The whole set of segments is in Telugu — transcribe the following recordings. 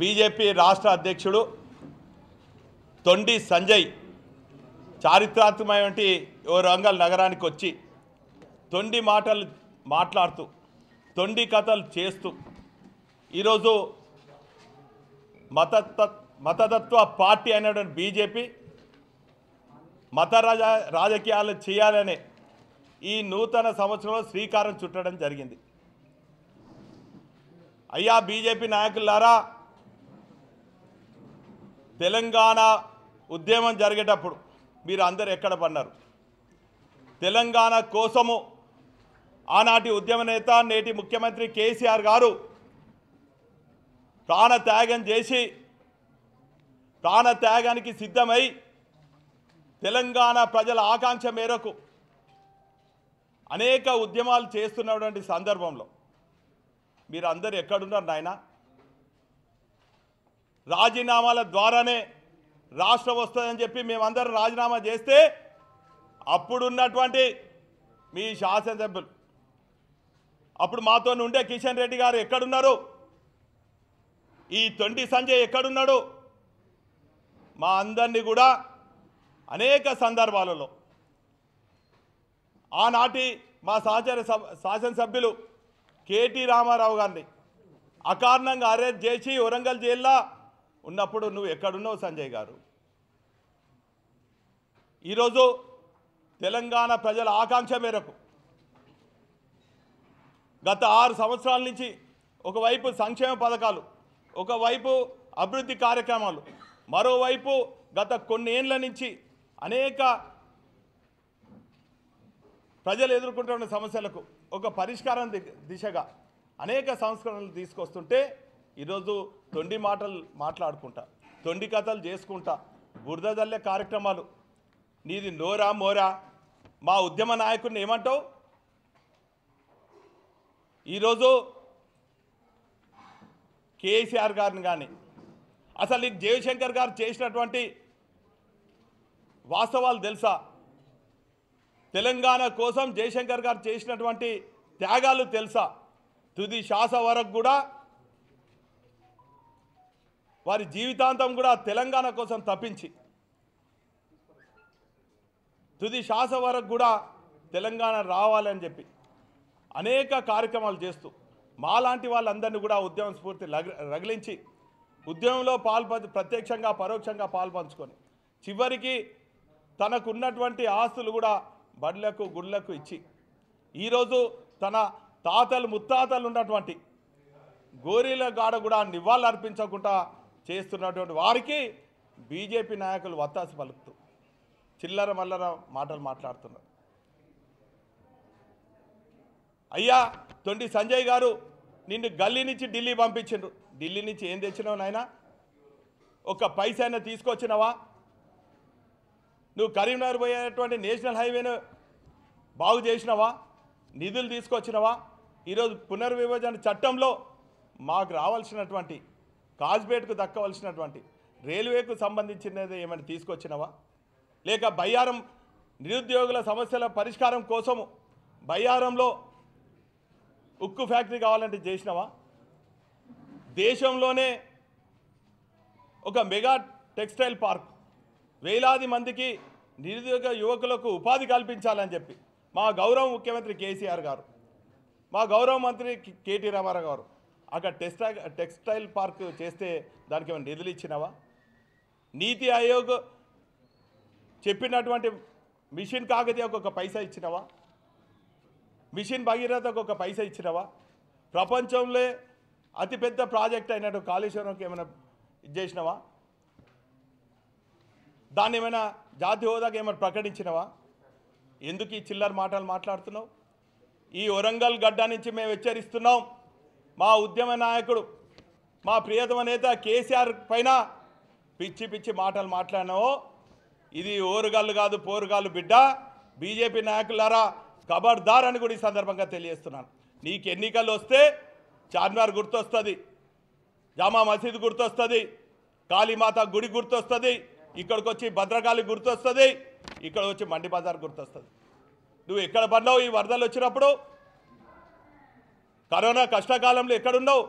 బీజేపీ రాష్ట్ర అధ్యక్షుడు తొండి సంజయ్ చారిత్రాత్మకమైన వరంగల్ నగరానికి వచ్చి తొండి మాటలు మాట్లాడుతూ తొండి కథలు చేస్తూ ఈరోజు మత మతతత్వ పార్టీ అయినటువంటి బీజేపీ మత రాజ రాజకీయాలు చేయాలనే ఈ నూతన సంవత్సరంలో శ్రీకారం చుట్టడం జరిగింది అయ్యా బీజేపీ నాయకులారా తెలంగాణ ఉద్యమం జరిగేటప్పుడు మీరు అందరు ఎక్కడ పన్నారు తెలంగాణ కోసము ఆనాటి ఉద్యమ నేత నేటి ముఖ్యమంత్రి కేసీఆర్ గారు ప్రాణత్యాగం చేసి ప్రాణత్యాగానికి సిద్ధమై తెలంగాణ ప్రజల ఆకాంక్ష మేరకు అనేక ఉద్యమాలు చేస్తున్నటువంటి సందర్భంలో మీరు అందరు ఎక్కడున్నారు నాయనా రాజీనామాల ద్వారానే రాష్ట్రం వస్తుందని చెప్పి మేమందరం రాజీనామా చేస్తే అప్పుడున్నటువంటి మీ శాసనసభ్యులు అప్పుడు మాతో ఉండే కిషన్ రెడ్డి గారు ఎక్కడున్నారు ఈ తొండి సంజయ్ ఎక్కడున్నాడు మా అందరినీ కూడా అనేక సందర్భాలలో ఆనాటి మా సహచర శాసనసభ్యులు కేటీ రామారావు గారిని అకారణంగా అరెస్ట్ చేసి వరంగల్ జిల్లా ఉన్నప్పుడు నువ్వు ఎక్కడున్నావు సంజయ్ గారు ఈరోజు తెలంగాణ ప్రజల ఆకాంక్ష మేరకు గత ఆరు సంవత్సరాల నుంచి ఒకవైపు సంక్షేమ పథకాలు ఒకవైపు అభివృద్ధి కార్యక్రమాలు మరోవైపు గత ఏళ్ళ నుంచి అనేక ప్రజలు ఎదుర్కొంటున్న సమస్యలకు ఒక పరిష్కారం దిశగా అనేక సంస్కరణలు తీసుకొస్తుంటే ఈరోజు తొండి మాటలు మాట్లాడుకుంటా తొండి కథలు చేసుకుంటా బురద జల్లే కార్యక్రమాలు నీది నోరా మోరా మా ఉద్యమ నాయకుడిని ఏమంటావు ఈరోజు కేసీఆర్ గారిని కానీ అసలు నీకు జయశంకర్ గారు చేసినటువంటి వాస్తవాలు తెలుసా తెలంగాణ కోసం జయశంకర్ గారు చేసినటువంటి త్యాగాలు తెలుసా తుది శాస వరకు కూడా వారి జీవితాంతం కూడా తెలంగాణ కోసం తప్పించి తుది శ్వాస వరకు కూడా తెలంగాణ రావాలని చెప్పి అనేక కార్యక్రమాలు చేస్తూ మాలాంటి వాళ్ళందరినీ కూడా ఉద్యమ స్ఫూర్తి రగిలించి ఉద్యమంలో పాల్ప ప్రత్యక్షంగా పరోక్షంగా పాల్పంచుకొని చివరికి తనకున్నటువంటి ఆస్తులు కూడా బడులకు గుళ్ళకు ఇచ్చి ఈరోజు తన తాతలు ముత్తాతలు ఉన్నటువంటి గోరీల గాడ కూడా నివాళులు అర్పించకుండా చేస్తున్నటువంటి వారికి బీజేపీ నాయకులు వత్తాసు పలుకుతూ చిల్లర మల్లర మాటలు మాట్లాడుతున్నారు అయ్యా తొండి సంజయ్ గారు నిన్ను గల్లీ నుంచి ఢిల్లీ పంపించిండ్రు ఢిల్లీ నుంచి ఏం తెచ్చినావు నాయన ఒక పైసైనా తీసుకొచ్చినావా నువ్వు కరీంనగర్ పోయేటువంటి నేషనల్ హైవేను బాగు చేసినావా నిధులు తీసుకొచ్చినావా ఈరోజు పునర్విభజన చట్టంలో మాకు రావాల్సినటువంటి కాజ్పేట్కు దక్కవలసినటువంటి రైల్వేకు సంబంధించినది ఏమైనా తీసుకొచ్చినవా లేక బయ్యారం నిరుద్యోగుల సమస్యల పరిష్కారం కోసము బయ్యారంలో ఉక్కు ఫ్యాక్టరీ కావాలంటే చేసినవా దేశంలోనే ఒక మెగా టెక్స్టైల్ పార్క్ వేలాది మందికి నిరుద్యోగ యువకులకు ఉపాధి కల్పించాలని చెప్పి మా గౌరవ ముఖ్యమంత్రి కేసీఆర్ గారు మా గౌరవ మంత్రి కేటీ రామారావు గారు అక్కడ టెక్స్టై టెక్స్టైల్ పార్క్ చేస్తే దానికి ఏమైనా నిధులు ఇచ్చినావా నీతి ఆయోగ్ చెప్పినటువంటి మిషన్ కాకతీ ఒక్కొక్క పైసా ఇచ్చినావా మిషన్ భగీరథ ఒక్కొక్క పైసా ఇచ్చినావా ప్రపంచంలో అతిపెద్ద ప్రాజెక్ట్ అయినట్టు కాళేశ్వరంకి ఏమైనా చేసినావా దాన్ని ఏమైనా జాతి హోదాకి ఏమైనా ప్రకటించినవా ఎందుకు ఈ చిల్లర మాటలు మాట్లాడుతున్నావు ఈ వరంగల్ గడ్డ నుంచి మేము హెచ్చరిస్తున్నాం మా ఉద్యమ నాయకుడు మా ప్రియతమ నేత కేసీఆర్ పైన పిచ్చి పిచ్చి మాటలు మాట్లాడినావో ఇది ఓరుగాళ్ళు కాదు పోరుగాళ్ళు బిడ్డ బీజేపీ నాయకులారా కబర్దార్ అని కూడా ఈ సందర్భంగా తెలియజేస్తున్నాను నీకు ఎన్నికలు వస్తే చార్మినార్ గుర్తొస్తుంది జామా మసీద్ గుర్తొస్తుంది కాళీమాత గుడి గుర్తొస్తుంది ఇక్కడికి వచ్చి భద్రకాళి గుర్తొస్తుంది ఇక్కడ వచ్చి మండి బజార్ గుర్తొస్తుంది నువ్వు ఎక్కడ పడినావు ఈ వరదలు వచ్చినప్పుడు కరోనా కష్టకాలంలో ఎక్కడున్నావు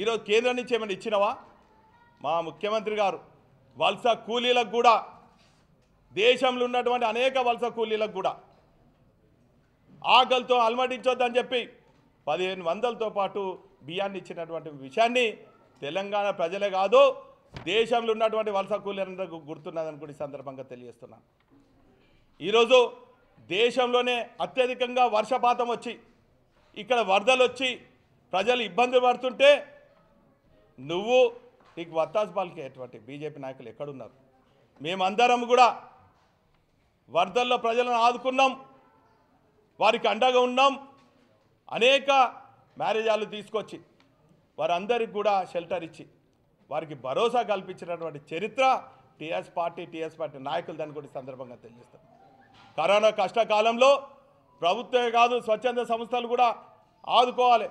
ఈరోజు కేంద్రం నుంచి ఏమైనా ఇచ్చినవా మా ముఖ్యమంత్రి గారు వలస కూలీలకు కూడా దేశంలో ఉన్నటువంటి అనేక వలస కూలీలకు కూడా ఆకలితో అలమటించొద్దని చెప్పి పదిహేను వందలతో పాటు బియ్యాన్ని ఇచ్చినటువంటి విషయాన్ని తెలంగాణ ప్రజలే కాదు దేశంలో ఉన్నటువంటి వలస కూలీలందరూ గుర్తున్నదని కూడా సందర్భంగా తెలియజేస్తున్నాను ఈరోజు దేశంలోనే అత్యధికంగా వర్షపాతం వచ్చి ఇక్కడ వరదలు వచ్చి ప్రజలు ఇబ్బంది పడుతుంటే నువ్వు నీకు వత్తాజ్ పలికేటువంటి బీజేపీ నాయకులు ఎక్కడున్నారు మేమందరం కూడా వరదల్లో ప్రజలను ఆదుకున్నాం వారికి అండగా ఉన్నాం అనేక మ్యారేజాలు తీసుకొచ్చి వారందరికి కూడా షెల్టర్ ఇచ్చి వారికి భరోసా కల్పించినటువంటి చరిత్ర టీఎస్ పార్టీ టీఎస్ పార్టీ నాయకులు దాన్ని కూడా సందర్భంగా తెలియజేస్తారు కరోనా కష్టకాలంలో ప్రభుత్వమే కాదు స్వచ్ఛంద సంస్థలు కూడా ఆదుకోవాలి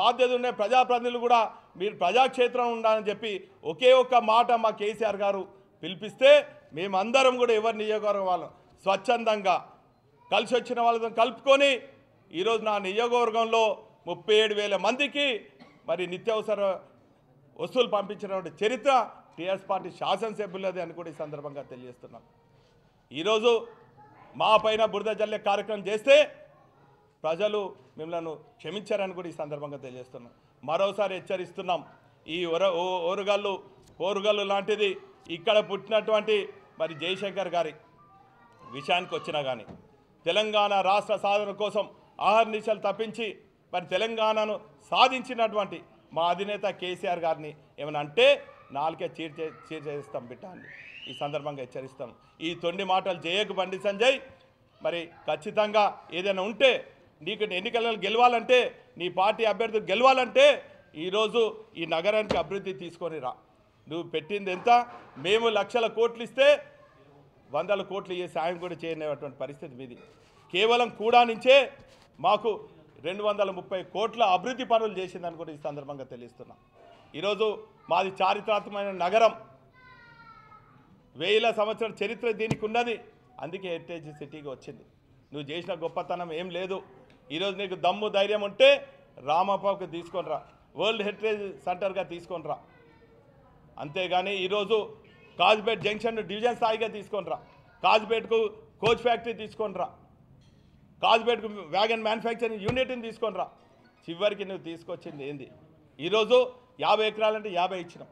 బాధ్యత ఉండే ప్రజాప్రతినిధులు కూడా మీరు ప్రజాక్షేత్రం ఉండాలని చెప్పి ఒకే ఒక్క మాట మా కేసీఆర్ గారు పిలిపిస్తే మేమందరం కూడా ఎవరి నియోగవర్గం వాళ్ళం స్వచ్ఛందంగా కలిసి వచ్చిన వాళ్ళతో కలుపుకొని ఈరోజు నా నియోగవర్గంలో ముప్పై మందికి మరి నిత్యావసర వస్తువులు పంపించినటువంటి చరిత్ర టీఆర్ఎస్ పార్టీ శాసనసభ్యులది అని కూడా ఈ సందర్భంగా తెలియజేస్తున్నాం ఈరోజు మా పైన బురద జల్లే కార్యక్రమం చేస్తే ప్రజలు మిమ్మల్ని క్షమించారని కూడా ఈ సందర్భంగా తెలియజేస్తున్నాం మరోసారి హెచ్చరిస్తున్నాం ఈ ఒర ఓరుగల్లు ఓరుగల్లు లాంటిది ఇక్కడ పుట్టినటువంటి మరి జయశంకర్ గారి విషయానికి వచ్చినా కానీ తెలంగాణ రాష్ట్ర సాధన కోసం ఆహర్నిశలు తప్పించి మరి తెలంగాణను సాధించినటువంటి మా అధినేత కేసీఆర్ గారిని ఏమైనా అంటే నాలుకే చీర్చే చీర్చేస్తాం బిడ్డ అని ఈ సందర్భంగా హెచ్చరిస్తాం ఈ తొండి మాటలు జయకు బండి సంజయ్ మరి ఖచ్చితంగా ఏదైనా ఉంటే నీకు ఎన్నికలలో గెలవాలంటే నీ పార్టీ అభ్యర్థులు గెలవాలంటే ఈరోజు ఈ నగరానికి అభివృద్ధి తీసుకొని రా నువ్వు పెట్టింది ఎంత మేము లక్షల కోట్లు ఇస్తే వందల కోట్లు ఇయ్యే సాయం కూడా చేయనేటువంటి పరిస్థితి మీది కేవలం కూడా నుంచే మాకు రెండు వందల ముప్పై కోట్ల అభివృద్ధి పనులు చేసిందని కూడా ఈ సందర్భంగా తెలియస్తున్నాం ఈరోజు మాది చారిత్రాత్మకమైన నగరం వేల సంవత్సరాల చరిత్ర దీనికి ఉన్నది అందుకే హెరిటేజ్ సిటీకి వచ్చింది నువ్వు చేసిన గొప్పతనం ఏం లేదు ఈరోజు నీకు దమ్ము ధైర్యం ఉంటే రామప్పకు తీసుకొని రా వరల్డ్ హెరిటేజ్ సెంటర్గా తీసుకొని రా అంతేగాని ఈరోజు కాజ్పేట్ జంక్షన్ డివిజన్ స్థాయిగా తీసుకొని రా కాజ్పేట్కు కోచ్ ఫ్యాక్టరీ తీసుకొని రా కాజ్పేట్కు వ్యాగన్ మ్యానుఫ్యాక్చరింగ్ యూనిట్ని తీసుకొని రా చివరికి నువ్వు తీసుకొచ్చింది ఏంది ఈరోజు యాభై ఎకరాలంటే యాభై ఇచ్చినాం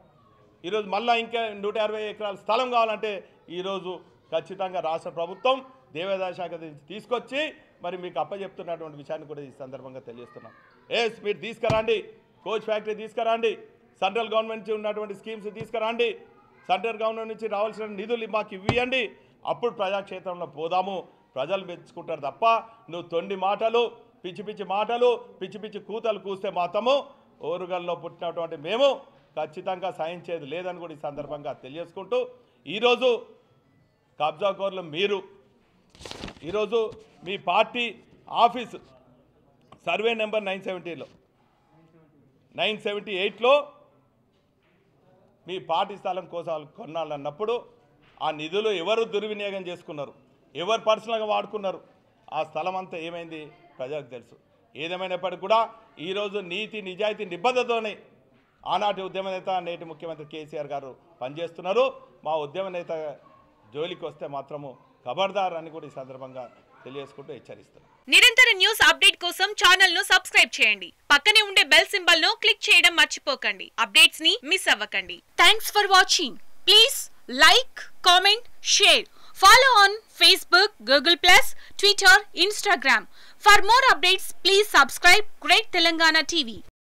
ఈరోజు మళ్ళీ ఇంకా నూట ఎకరాల స్థలం కావాలంటే ఈరోజు ఖచ్చితంగా రాష్ట్ర ప్రభుత్వం దేవాదాశాఖ తీసుకొచ్చి మరి మీకు అప్పచెప్తున్నటువంటి విషయాన్ని కూడా ఈ సందర్భంగా తెలియజేస్తున్నాం ఏ మీరు తీసుకురండి కోచ్ ఫ్యాక్టరీ తీసుకురండి సెంట్రల్ గవర్నమెంట్ నుంచి ఉన్నటువంటి స్కీమ్స్ తీసుకురండి సెంట్రల్ గవర్నమెంట్ నుంచి రావాల్సిన నిధులు మాకు ఇవ్వండి అప్పుడు ప్రజాక్షేత్రంలో పోదాము ప్రజలు మెచ్చుకుంటారు తప్ప నువ్వు తొండి మాటలు పిచ్చి పిచ్చి మాటలు పిచ్చి పిచ్చి కూతలు కూస్తే మాత్రము ఓరుగల్లో పుట్టినటువంటి మేము ఖచ్చితంగా సాయం చేయదు లేదని కూడా ఈ సందర్భంగా తెలియజేసుకుంటూ ఈరోజు కబ్జాకోర్లు మీరు ఈరోజు మీ party office survey number nine సెవెంటీలో నైన్ సెవెంటీ ఎయిట్లో మీ పార్టీ స్థలం కోసం కొన్నాళ్ళన్నప్పుడు ఆ నిధులు ఎవరు దుర్వినియోగం చేసుకున్నారు ఎవరు పర్సనల్గా వాడుకున్నారు ఆ స్థలం అంతా ఏమైంది ప్రజలకు తెలుసు ఏదేమైనప్పటికీ కూడా ఈరోజు నీతి నిజాయితీ నిబద్ధతోనే ఆనాటి ఉద్యమ నేత నేటి ముఖ్యమంత్రి కేసీఆర్ గారు పనిచేస్తున్నారు మా ఉద్యమ నేత జోలికి వస్తే మాత్రము ఖబర్దార్ అని కూడా ఈ సందర్భంగా తెలియజేసుకుంటూ హెచ్చరిస్తున్నాం నిరంతర న్యూస్ అప్డేట్ కోసం ఛానల్ ను సబ్స్క్రైబ్ చేయండి పక్కనే ఉండే బెల్ సింబల్ ను క్లిక్ చేయడం మర్చిపోకండి అప్డేట్స్ ని మిస్ అవ్వకండి thanks for watching please like comment share follow on Facebook Google plus Twitter Instagram for more updates please subscribe great Telangana TV